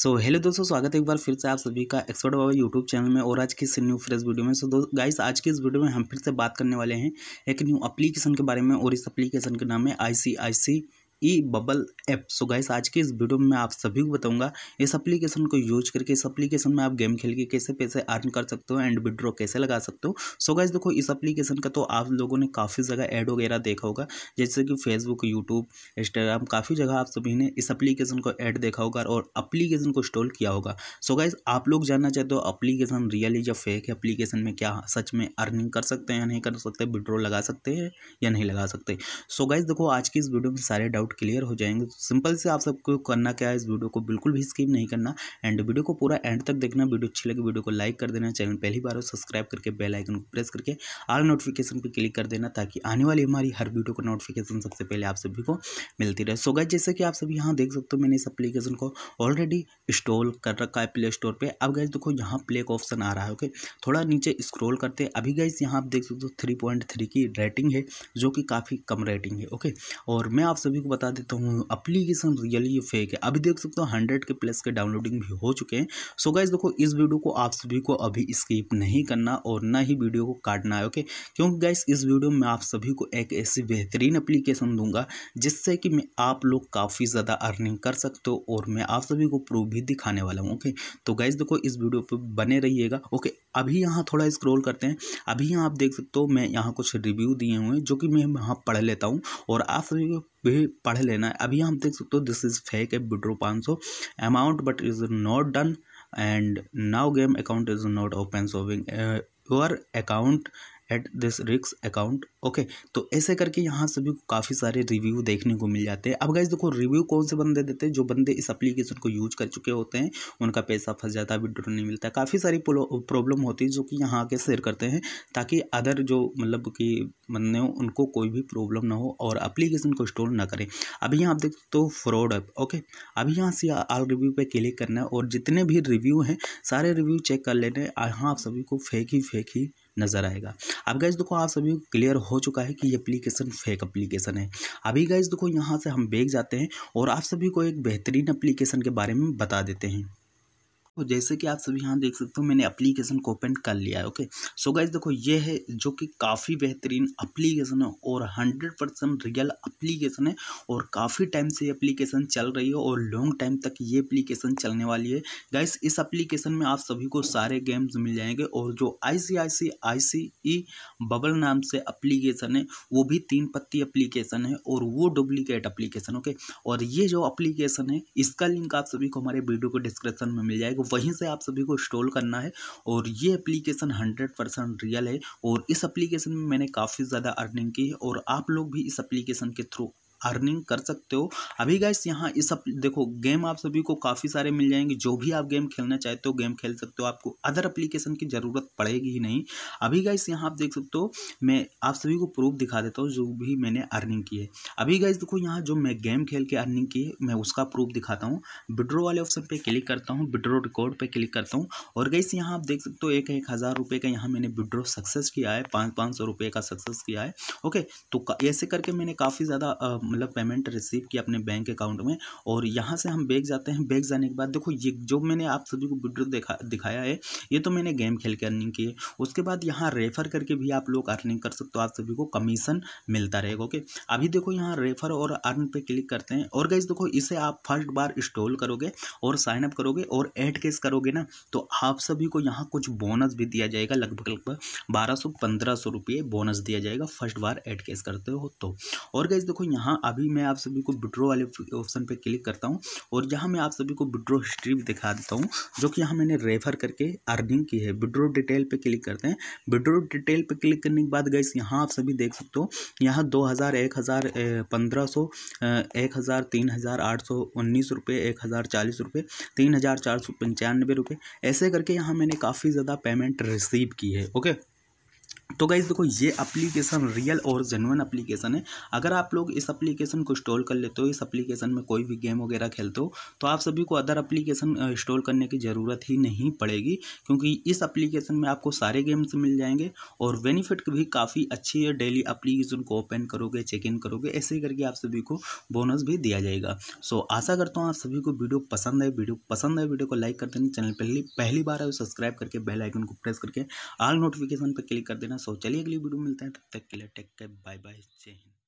सो so, hello दोस्तों स्वागत है एक बार फिर से आप सभी का एक्सपर्ट बाबा यूट्यूब चैनल में और आज की इस न्यू फ्रेश वीडियो में सो so, दोस्त गाइस आज की इस वीडियो में हम फिर से बात करने वाले हैं एक न्यू एप्लीकेशन के बारे में और इस एप्लीकेशन का नाम है I C I C E bubble app so guys आज के इस वीडियो में मैं आप सभी को बताऊंगा इस एप्लीकेशन को यूज करके इस एप्लीकेशन में आप गेम खेल के कैसे पैसे अर्न कर सकते हो एंड विड्रॉ कैसे लगा सकते हो सो गाइस देखो इस एप्लीकेशन का तो आप लोगों ने काफ़ी जगह ऐड वगैरह देखा होगा जैसे कि फेसबुक यूट्यूब इंस्टाग्राम काफ़ी जगह आप सभी ने इस अप्लीकेशन को ऐड देखा होगा और अप्लीकेशन को इंस्टॉल किया होगा सो गाइज आप लोग जानना चाहते हो अप्लीकेशन रियली या फेक है अप्लीकेशन में क्या सच में अर्निंग कर सकते हैं या नहीं कर सकते विड्रॉ लगा सकते हैं या नहीं लगा सकते सो गाइज देखो आज की इस वीडियो में सारे डाउट डाउट क्लियर हो जाएंगे तो सिंपल से आप सबको करना क्या है इस वीडियो को बिल्कुल भी स्किप नहीं करना एंड वीडियो को पूरा एंड तक देखना वीडियो अच्छी लगे वीडियो को लाइक कर देना चैनल पहली बार हो सब्सक्राइब करके बेल आइकन को प्रेस करके आल नोटिफिकेशन पर क्लिक कर देना ताकि आने वाली हमारी हर वीडियो का नोटिफिकेशन सबसे पहले आप सभी को मिलती रहे सो गैस जैसे कि आप सभी यहाँ देख सकते हो मैंने इस एप्लीकेशन को ऑलरेडी इंस्टॉल कर रखा है प्ले स्टोर पर अब गैस देखो यहाँ प्ले का ऑप्शन आ रहा है ओके थोड़ा नीचे स्क्रोल करते अभी गाइज यहाँ आप देख सकते हो थ्री पॉइंट थ्री की रेटिंग है जो कि काफ़ी कम रेटिंग है ओके और मैं आप सभी को बता देता हूँ अप्लीकेशन रियली फेक है अभी देख सकते हो हंड्रेड के प्लस के डाउनलोडिंग भी हो चुके हैं सो गाइज देखो इस वीडियो को आप सभी को अभी स्किप नहीं करना और ना ही वीडियो को काटना है ओके क्योंकि गाइज इस वीडियो में आप सभी को एक ऐसी बेहतरीन अप्लीकेशन दूंगा जिससे कि मैं आप लोग काफ़ी ज़्यादा अर्निंग कर सकते हो और मैं आप सभी को प्रूफ भी दिखाने वाला हूँ ओके तो गाइज देखो इस वीडियो पर बने रहिएगा ओके अभी यहाँ थोड़ा स्क्रोल करते हैं अभी यहाँ आप देख सकते हो मैं यहाँ कुछ रिव्यू दिए हुए हैं जो कि मैं वहाँ पढ़ लेता हूँ और आप सभी को भी पढ़ लेना है अभी हम देख सकते हो दिस इज़ फेक है विड्रो पाँच सौ amount but is not done and now game account is not open showing your account at this रिक्स अकाउंट ओके तो ऐसे करके यहाँ सभी को काफ़ी सारे रिव्यू देखने को मिल जाते हैं अब गाइज देखो रिव्यू कौन से बंदे देते हैं जो बंदे इस एप्लीकेशन को यूज कर चुके होते हैं उनका पैसा फंस जाता है विड्रो नहीं मिलता काफ़ी सारी प्रॉब्लम होती है जो कि यहाँ आके शेयर करते हैं ताकि अदर जो मतलब कि बंदे हों उनको कोई भी प्रॉब्लम ना हो और अप्लीकेशन को इंस्टॉल ना करें अभी यहाँ आप देखते तो फ्रॉड ऐप ओके अभी यहाँ से आल रिव्यू पर क्लिक करना है और जितने भी रिव्यू हैं सारे रिव्यू चेक कर लेने यहाँ आप सभी को फेक ही फेक ही नज़र आएगा अब गाइज देखो आप सभी क्लियर हो चुका है कि ये एप्लीकेशन फेक एप्लीकेशन है अभी गाइज देखो यहाँ से हम बेग जाते हैं और आप सभी को एक बेहतरीन अप्लीकेशन के बारे में बता देते हैं तो जैसे कि आप सभी यहाँ देख सकते हो मैंने अप्लीकेशन को ओपन कर लिया है ओके सो गाइज देखो ये है जो कि काफ़ी बेहतरीन अप्लीकेशन है और हंड्रेड परसेंट रियल अप्लीकेशन है और काफ़ी टाइम से ये अप्लीकेशन चल रही है और लॉन्ग टाइम तक ये अप्लीकेशन चलने वाली है गाइज इस अप्लीकेशन में आप सभी को सारे गेम्स मिल जाएंगे और जो आई बबल e नाम से अप्लीकेशन है वो भी तीन पत्ती अप्लीकेशन है और वो डुप्लीकेट अप्लीकेशन ओके और ये जो अप्लीकेशन है इसका लिंक आप सभी को हमारे वीडियो को डिस्क्रिप्शन में मिल जाएगा वहीं से आप सभी को इंस्टॉल करना है और ये एप्लीकेशन हंड्रेड परसेंट रियल है और इस एप्लीकेशन में मैंने काफ़ी ज़्यादा अर्निंग की है और आप लोग भी इस एप्लीकेशन के थ्रू अर्निंग कर सकते हो अभी गाइस यहाँ इस अप, देखो गेम आप सभी को काफ़ी सारे मिल जाएंगे जो भी आप गेम खेलना चाहते हो गेम खेल सकते हो आपको अदर अप्लीकेशन की ज़रूरत पड़ेगी ही नहीं अभी गाइस यहाँ आप देख सकते हो मैं आप सभी को प्रूफ दिखा देता हूँ जो भी मैंने अर्निंग की है अभी गाइस देखो यहाँ जो मैं गेम खेल के अर्निंग की है मैं उसका प्रूफ दिखाता हूँ विड्रो वाले ऑप्शन पर क्लिक करता हूँ विड्रो रिकॉर्ड पर क्लिक करता हूँ और गाइस यहाँ आप देख सकते हो एक एक हज़ार रुपये का यहाँ मैंने विड्रो सक्सेस किया है पाँच पाँच सौ रुपये का सक्सेस किया है ओके तो ऐसे करके मैंने काफ़ी ज़्यादा मतलब पेमेंट रिसीव किया अपने बैंक अकाउंट में और यहाँ से हम बैग जाते हैं बैग जाने के बाद देखो ये जो मैंने आप सभी को वीडियो दिखा दिखाया है ये तो मैंने गेम खेल के अर्निंग की है उसके बाद यहाँ रेफर करके भी आप लोग अर्निंग कर सकते हो आप सभी को कमीशन मिलता रहेगा ओके अभी देखो यहाँ रेफर और अर्न पर क्लिक करते हैं और गाइज देखो इसे आप फर्स्ट बार इंस्टॉल करोगे और साइनअप करोगे और एड केस करोगे ना तो आप सभी को यहाँ कुछ बोनस भी दिया जाएगा लगभग लगभग बारह सौ पंद्रह सौ रुपये बोनस दिया जाएगा फर्स्ट बार एड केस करते हो तो और गैस देखो यहाँ अभी मैं आप सभी को विड्रो वाले ऑप्शन पे क्लिक करता हूँ और यहाँ मैं आप सभी को विड्रो हिस्ट्री भी दिखा देता हूँ जो कि यहाँ मैंने रेफर करके अर्निंग की है विड्रो डिटेल पे क्लिक करते हैं विड्रो डिटेल पे क्लिक करने के बाद गैस यहाँ आप सभी देख सकते हो यहाँ दो हज़ार एक हज़ार पंद्रह सौ एक हज़ार तीन हज़ार आठ सौ उन्नीस रुपये एक हज़ार चालीस रुपये तीन हज़ार चार सौ पंचानवे रुपये ऐसे करके यहाँ मैंने काफ़ी ज़्यादा पेमेंट रिसीव की है ओके तो गाइज़ देखो ये एप्लीकेशन रियल और जेनुअन एप्लीकेशन है अगर आप लोग इस एप्लीकेशन को इंस्टॉल कर लेते हो इस एप्लीकेशन में कोई भी गेम वगैरह खेलते हो तो आप सभी को अदर एप्लीकेशन इंस्टॉल करने की ज़रूरत ही नहीं पड़ेगी क्योंकि इस एप्लीकेशन में आपको सारे गेम्स मिल जाएंगे और बेनिफिट भी काफ़ी अच्छी है डेली अप्लीकेशन को ओपन करोगे चेक इन करोगे ऐसे करके आप सभी को बोनस भी दिया जाएगा सो so, आशा करता हूँ आप सभी को वीडियो पसंद है वीडियो पसंद है वीडियो को लाइक कर देना चैनल पहली पहली बार है सब्सक्राइब करके बेल आइकन को प्रेस करके आल नोटिफिकेशन पर क्लिक कर देना सो चलिए अगली वीडियो मिलते हैं तब तक के लिए टेक के बाय बाय जय हिंद